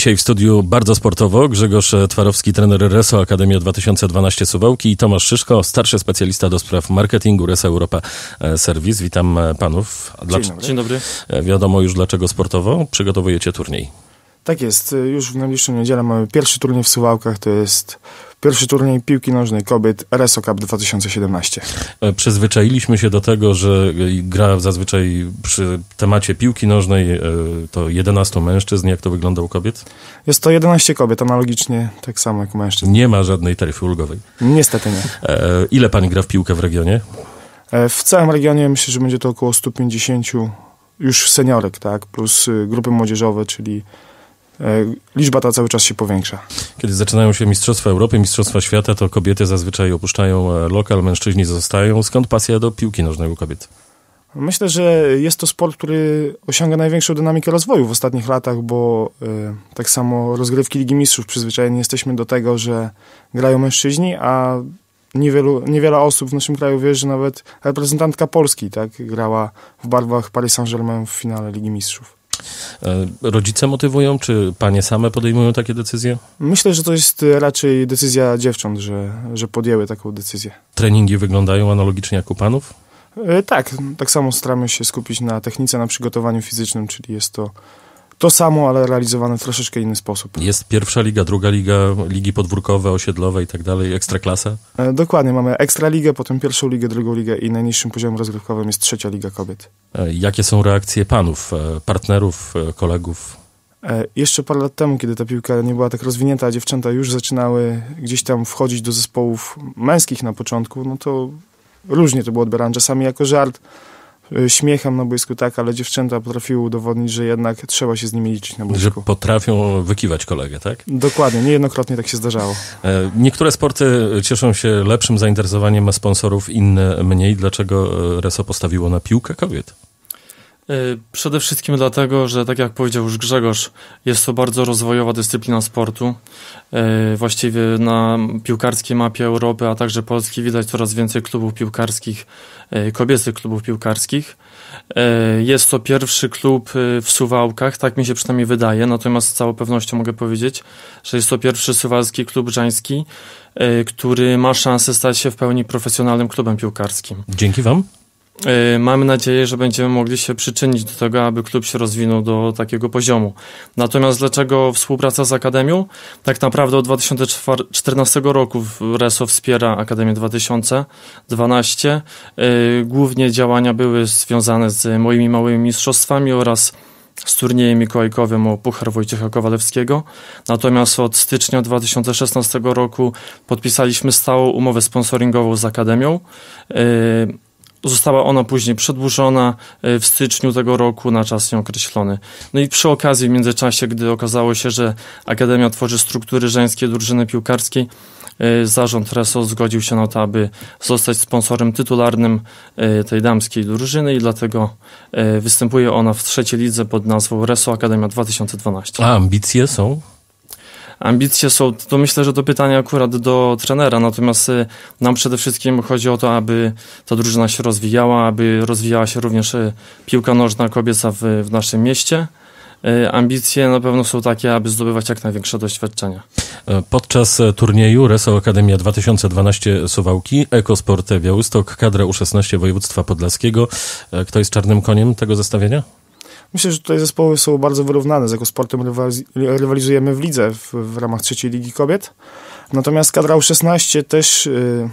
Dzisiaj w studiu bardzo sportowo Grzegorz Twarowski, trener RESO Akademia 2012 Suwałki i Tomasz Szyszko, starszy specjalista do spraw marketingu RESO Europa e, Service. Witam e, panów. Dzień, dobry. Dzień dobry. E, wiadomo już dlaczego sportowo przygotowujecie turniej. Tak jest. Y, już w najbliższą niedzielę mamy pierwszy turniej w Suwałkach. To jest pierwszy turniej piłki nożnej kobiet RSO Cup 2017. E, przyzwyczailiśmy się do tego, że e, gra zazwyczaj przy temacie piłki nożnej e, to 11 mężczyzn. Jak to wygląda u kobiet? Jest to 11 kobiet, analogicznie tak samo jak u mężczyzn. Nie ma żadnej taryfy ulgowej. Niestety nie. ile pani gra w piłkę w regionie? w całym regionie myślę, że będzie to około 150 już seniorek, tak, plus y, grupy młodzieżowe, czyli E, liczba ta cały czas się powiększa. Kiedy zaczynają się Mistrzostwa Europy, Mistrzostwa Świata, to kobiety zazwyczaj opuszczają e, lokal, mężczyźni zostają. Skąd pasja do piłki nożnej u kobiet? Myślę, że jest to sport, który osiąga największą dynamikę rozwoju w ostatnich latach, bo y, tak samo rozgrywki Ligi Mistrzów przyzwyczajeni jesteśmy do tego, że grają mężczyźni, a niewielu, niewiele osób w naszym kraju wie, że nawet reprezentantka Polski tak, grała w barwach Paris Saint-Germain w finale Ligi Mistrzów. E, rodzice motywują, czy panie same podejmują takie decyzje? Myślę, że to jest e, raczej decyzja dziewcząt, że, że podjęły taką decyzję. Treningi wyglądają analogicznie jak u panów? E, tak, tak samo staramy się skupić na technice, na przygotowaniu fizycznym, czyli jest to to samo, ale realizowane w troszeczkę inny sposób. Jest pierwsza liga, druga liga, ligi podwórkowe, osiedlowe i tak dalej, ekstraklasa? E, dokładnie, mamy ekstraligę, potem pierwszą ligę, drugą ligę i najniższym poziomem rozgrywkowym jest trzecia liga kobiet. E, jakie są reakcje panów, e, partnerów, e, kolegów? E, jeszcze parę lat temu, kiedy ta piłka nie była tak rozwinięta, a dziewczęta już zaczynały gdzieś tam wchodzić do zespołów męskich na początku, no to różnie to było odbierane. Czasami jako żart, Y, śmiechem na boisku, tak, ale dziewczęta potrafiły udowodnić, że jednak trzeba się z nimi liczyć na boisku. Że potrafią wykiwać kolegę, tak? Dokładnie, niejednokrotnie tak się zdarzało. E, niektóre sporty y, cieszą się lepszym zainteresowaniem sponsorów, inne mniej. Dlaczego y, Reso postawiło na piłkę kobiet? Y, przede wszystkim dlatego, że tak jak powiedział już Grzegorz, jest to bardzo rozwojowa dyscyplina sportu. Y, właściwie na piłkarskiej mapie Europy, a także Polski widać coraz więcej klubów piłkarskich, y, kobiecych klubów piłkarskich. Jest to pierwszy klub w Suwałkach, tak mi się przynajmniej wydaje, natomiast z całą pewnością mogę powiedzieć, że jest to pierwszy suwalski klub żeński, który ma szansę stać się w pełni profesjonalnym klubem piłkarskim. Dzięki Wam. Y, mamy nadzieję, że będziemy mogli się przyczynić do tego, aby klub się rozwinął do takiego poziomu. Natomiast dlaczego współpraca z Akademią? Tak naprawdę od 2014 roku RESO wspiera Akademię 2012. Y, głównie działania były związane z moimi małymi mistrzostwami oraz z turniejem mikołajkowym o Puchar Wojciecha Kowalewskiego. Natomiast od stycznia 2016 roku podpisaliśmy stałą umowę sponsoringową z Akademią. Y, Została ona później przedłużona y, w styczniu tego roku na czas nieokreślony. No i przy okazji, w międzyczasie, gdy okazało się, że Akademia tworzy struktury żeńskie drużyny piłkarskiej, y, zarząd Reso zgodził się na to, aby zostać sponsorem tytularnym y, tej damskiej drużyny i dlatego występuje ona w trzeciej lidze pod nazwą Reso Akademia 2012. A ambicje są ambicje są, to myślę, że to pytanie akurat do trenera, natomiast y, nam przede wszystkim chodzi o to, aby ta drużyna się rozwijała, aby rozwijała się również y, piłka nożna kobieca w, w naszym mieście y, ambicje na pewno są takie, aby zdobywać jak największe doświadczenia. E, podczas e, turnieju Reso Akademia 2012 Suwałki, Ekosport Białystok, kadra U16 województwa podlaskiego. E, kto jest czarnym koniem tego zestawienia? Myślę, że tutaj zespoły są bardzo wyrównane. Z Ekosportem rywalizujemy w lidze w, w ramach trzeciej Ligi Kobiet. Natomiast kadra U16 też y,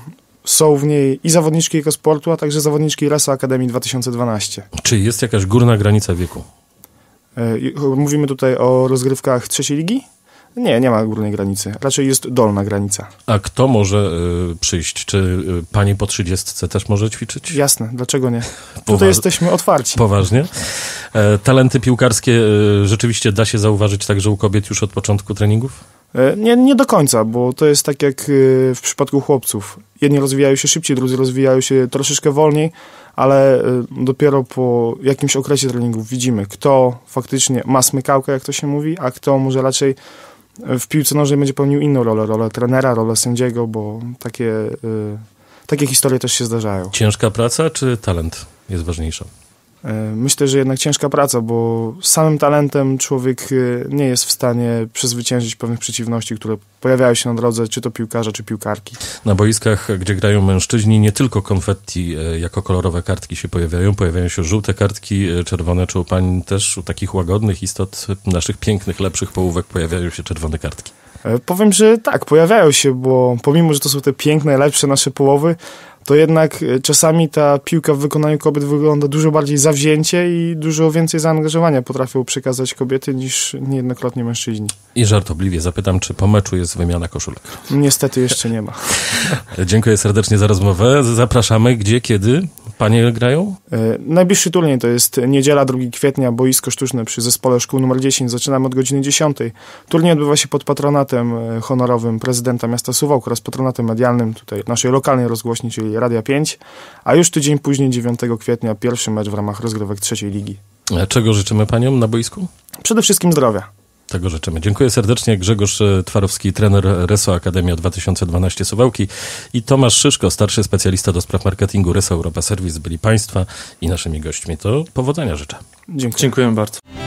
są w niej i zawodniczki Ekosportu, a także zawodniczki Rasa Akademii 2012. Czy jest jakaś górna granica wieku? Y, mówimy tutaj o rozgrywkach trzeciej ligi? Nie, nie ma górnej granicy. Raczej jest dolna granica. A kto może y, przyjść? Czy y, pani po trzydziestce też może ćwiczyć? Jasne, dlaczego nie? No Poważ... Tutaj jesteśmy otwarci. Poważnie? E, talenty piłkarskie y, rzeczywiście da się zauważyć także u kobiet już od początku treningów? nie, nie do końca, bo to jest tak jak w przypadku chłopców. Jedni rozwijają się szybciej, drudzy rozwijają się troszeczkę wolniej, ale dopiero po jakimś okresie treningów widzimy, kto faktycznie ma smykałkę, jak to się mówi, a kto może raczej w piłce nożnej będzie pełnił inną rolę, rolę trenera, rolę sędziego, bo takie, y, takie historie też się zdarzają. Ciężka praca czy talent jest ważniejsza? E, myślę, że jednak ciężka praca, bo samym talentem człowiek e, nie jest w stanie przezwyciężyć pewnych przeciwności, które pojawiają się na drodze, czy to piłkarza, czy piłkarki. Na boiskach, gdzie grają mężczyźni, nie tylko konfetti e, jako kolorowe kartki się pojawiają, pojawiają się żółte kartki, czerwone, czy u pań też u takich łagodnych istot, naszych pięknych, lepszych połówek pojawiają się czerwone kartki. Powiem, że tak, pojawiają się, bo pomimo, że to są te piękne, lepsze nasze połowy, to jednak e, czasami ta piłka w wykonaniu kobiet wygląda dużo bardziej zawzięcie i dużo więcej zaangażowania potrafią przekazać kobiety niż niejednokrotnie mężczyźni. I żartobliwie zapytam, czy po meczu jest wymiana koszulek? Niestety jeszcze nie ma. Dziękuję serdecznie za rozmowę. Zapraszamy gdzie, kiedy? panie grają? E, najbliższy turniej to jest niedziela 2 kwietnia, boisko sztuczne przy zespole szkół nr 10. Zaczynamy od godziny 10. Turniej odbywa się pod patronatem e, honorowym prezydenta miasta Suwałk oraz patronatem medialnym tutaj naszej lokalnej rozgłośni, czyli Radia 5. A już tydzień później, 9 kwietnia, pierwszy mecz w ramach rozgrywek trzeciej ligi. A e, czego życzymy paniom na boisku? Przede wszystkim zdrowia. Tego życzymy. Dziękuję serdecznie. Grzegorz e, Twarowski, trener Reso Akademia 2012 Suwałki i Tomasz Szyszko, starszy specjalista do spraw marketingu Reso Europa Service byli Państwa i naszymi gośćmi. To powodzenia życzę. Dziękuję, Dziękuję bardzo.